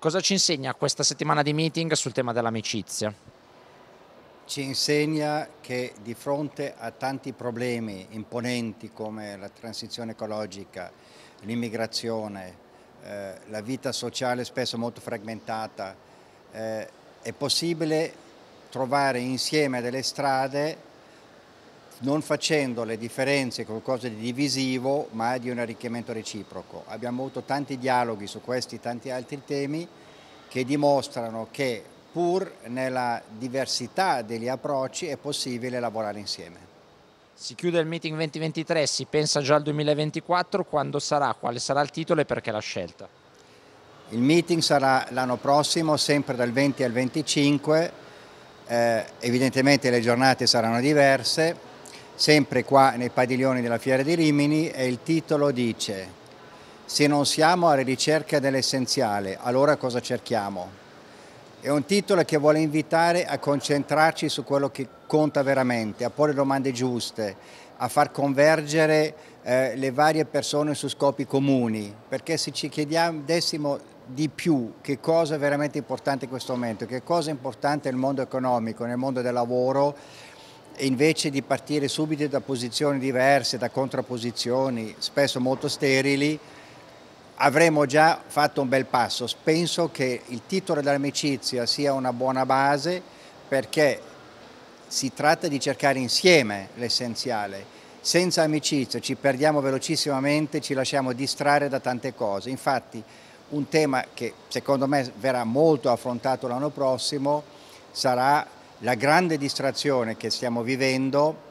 Cosa ci insegna questa settimana di meeting sul tema dell'amicizia? Ci insegna che di fronte a tanti problemi imponenti come la transizione ecologica, l'immigrazione, eh, la vita sociale spesso molto fragmentata, eh, è possibile trovare insieme delle strade non facendo le differenze qualcosa di divisivo ma di un arricchimento reciproco. Abbiamo avuto tanti dialoghi su questi e tanti altri temi che dimostrano che pur nella diversità degli approcci è possibile lavorare insieme. Si chiude il meeting 2023, si pensa già al 2024, quando sarà, quale sarà il titolo e perché la scelta? Il meeting sarà l'anno prossimo, sempre dal 20 al 25, eh, evidentemente le giornate saranno diverse, sempre qua nei padiglioni della Fiera di Rimini e il titolo dice Se non siamo alla ricerca dell'essenziale, allora cosa cerchiamo? È un titolo che vuole invitare a concentrarci su quello che conta veramente, a porre domande giuste, a far convergere eh, le varie persone su scopi comuni, perché se ci chiediamo, di più che cosa è veramente importante in questo momento, che cosa è importante nel mondo economico, nel mondo del lavoro, invece di partire subito da posizioni diverse, da contrapposizioni, spesso molto sterili, avremo già fatto un bel passo. Penso che il titolo dell'amicizia sia una buona base perché si tratta di cercare insieme l'essenziale. Senza amicizia ci perdiamo velocissimamente, ci lasciamo distrarre da tante cose. Infatti un tema che secondo me verrà molto affrontato l'anno prossimo sarà la grande distrazione che stiamo vivendo,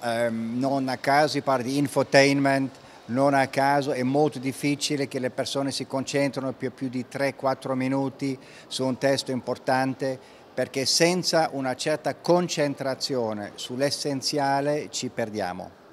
ehm, non a caso si parla di infotainment, non a caso è molto difficile che le persone si concentrino più, più di 3-4 minuti su un testo importante perché senza una certa concentrazione sull'essenziale ci perdiamo.